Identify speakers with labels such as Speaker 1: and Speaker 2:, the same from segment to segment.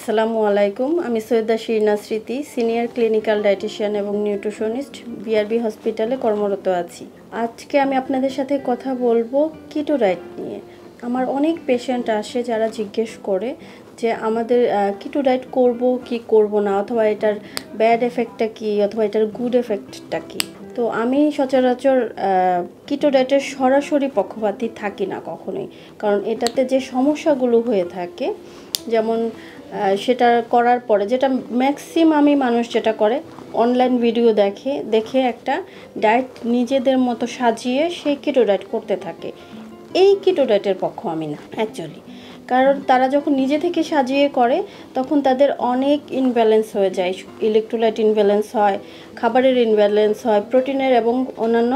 Speaker 1: আসসালামু আলাইকুম আমি Syeda Shirna Smriti senior clinical dietitian এবং নিউট্রিশনিস্ট বিআরবি হসপিটালে কর্মরত আছি আজকে আমি আপনাদের সাথে কথা বলবো কিটো ডায়েট নিয়ে আমার অনেক পেশেন্ট আসে যারা জিজ্ঞেস করে যে আমাদের কিটো ডায়েট করব কি করব না অথবা এটার ব্যাড এফেক্টটা কি অথবা এটার গুড এফেক্টটা কি তো আমি সচরাচর কিটো ডায়েটের সরাসরি পক্ষপাতি থাকি না কখনোই কারণ এটাতে যে সমস্যাগুলো হয়ে থাকে যেমন সেটা করার পরে যেটা ম্যাক্সিমামই মানুষ যেটা করে অনলাইন ভিডিও দেখে দেখে একটা ডায়েট নিজেদের মতো সাজিয়ে সেই কিটো ডায়েট করতে থাকে এই কিটো ডায়েটের পক্ষ আমি না অ্যাকচুয়ালি কারণ তারা যখন নিজে থেকে সাজিয়ে করে তখন তাদের অনেক ইনব্যালেন্স হয়ে যায় ইলেকট্রোলাইট ইনব্যালেন্স হয় খাবারের ইনব্যালেন্স হয় প্রোটিনের এবং অন্যান্য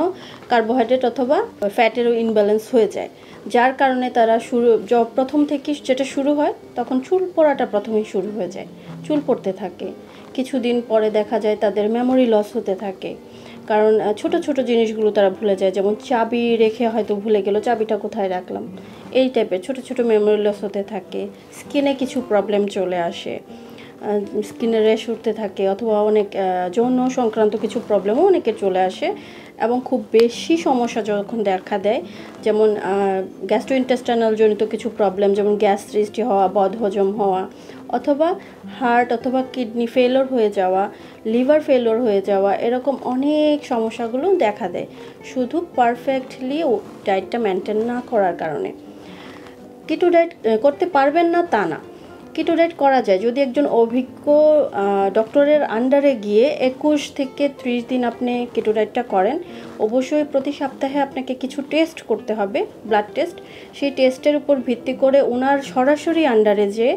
Speaker 1: কার্বোহাইড্রেট অথবা ফ্যাটেরও ইনব্যালেন্স হয়ে যায় যার কারণে তারা শুরু প্রথম থেকে যেটা শুরু হয় তখন চুল পড়াটা প্রথমেই শুরু হয়ে যায় চুল পড়তে থাকে কিছুদিন পরে দেখা যায় তাদের মেমোরি লস হতে থাকে কারণ ছোট ছোট জিনিসগুলো তারা ভুলে যায় যেমন চাবি রেখে হয়তো ভুলে গেল চাবিটা কোথায় রাখলাম এই টাইপের ছোট ছোট মেমোরি লস হতে থাকে স্কিনে কিছু প্রবলেম চলে আসে স্কিনের র্যাশ উঠতে থাকে অথবা অনেক যৌন সংক্রান্ত কিছু প্রবলেমও অনেকে চলে আসে এবং খুব বেশি সমস্যা যখন দেখা দেয় যেমন গ্যাস্ট্রো ইন্টেস্টাইনাল জনিত কিছু প্রবলেম যেমন গ্যাস সৃষ্টি হওয়া বদহজম হওয়া অথবা হার্ট অথবা কিডনি ফেলোর হয়ে যাওয়া লিভার ফেলোর হয়ে যাওয়া এরকম অনেক সমস্যাগুলো দেখা দেয় শুধু পারফেক্টলি ডায়েটটা মেনটেন না করার কারণে কিটু ডায়েট করতে পারবেন না তা না টু ডায়েট করা যায় যদি একজন অভিজ্ঞ ডক্টরের আন্ডারে গিয়ে একুশ থেকে ত্রিশ দিন আপনি কেটো করেন অবশ্যই প্রতি সপ্তাহে আপনাকে কিছু টেস্ট করতে হবে ব্লাড টেস্ট সেই টেস্টের উপর ভিত্তি করে ওনার সরাসরি আন্ডারে যে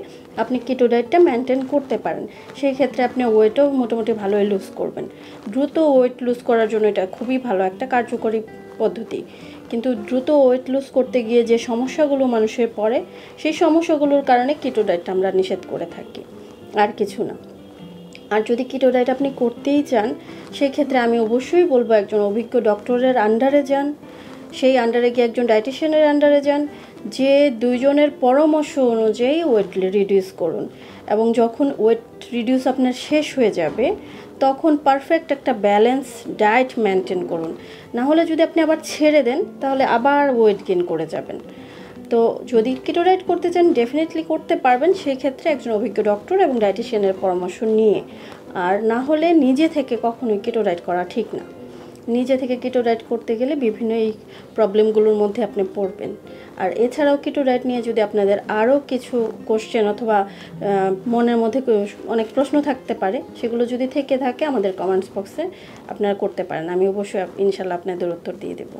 Speaker 1: আপনি কেটোডাইটটা মেনটেন করতে পারেন সেই ক্ষেত্রে আপনি ওয়েটও মোটামুটি ভালোই লুজ করবেন দ্রুত ওয়েট লুজ করার জন্য এটা খুবই ভালো একটা কার্যকরী পদ্ধতি কিন্তু দ্রুত ওয়েট লুজ করতে গিয়ে যে সমস্যাগুলো মানুষের পড়ে সেই সমস্যাগুলোর কারণে কিটো ডায়েট আমরা নিষেধ করে থাকি আর কিছু না আর যদি কিটো ডায়েট আপনি করতেই চান সেক্ষেত্রে আমি অবশ্যই বলবো একজন অভিজ্ঞ ডক্টরের আন্ডারে যান সেই আন্ডারে গিয়ে একজন ডায়েটিশিয়ানের আন্ডারে যান যে দুইজনের পরামর্শ অনুযায়ী ওয়েট রিডিউস করুন এবং যখন ওয়েট রিডিউস আপনার শেষ হয়ে যাবে তখন পারফেক্ট একটা ব্যালেন্স ডায়েট মেনটেন করুন না হলে যদি আপনি আবার ছেড়ে দেন তাহলে আবার ওয়েট গেন করে যাবেন তো যদি কিটো ডায়েট করতে চান ডেফিনেটলি করতে পারবেন সেই ক্ষেত্রে একজন অভিজ্ঞ ডক্টর এবং ডায়েটিশিয়ানের পরামর্শ নিয়ে আর না হলে নিজে থেকে কখনোই কিটো ডায়েট করা ঠিক না নিজে থেকে কিটো ডায়েট করতে গেলে বিভিন্ন এই প্রবলেমগুলোর মধ্যে আপনি পড়বেন আর এছাড়াও কিটো ডায়েট নিয়ে যদি আপনাদের আরও কিছু কোশ্চেন অথবা মনের মধ্যে অনেক প্রশ্ন থাকতে পারে সেগুলো যদি থেকে থাকে আমাদের কমেন্টস বক্সে আপনারা করতে পারেন আমি অবশ্যই ইনশাল্লাহ আপনাদের উত্তর দিয়ে দেবো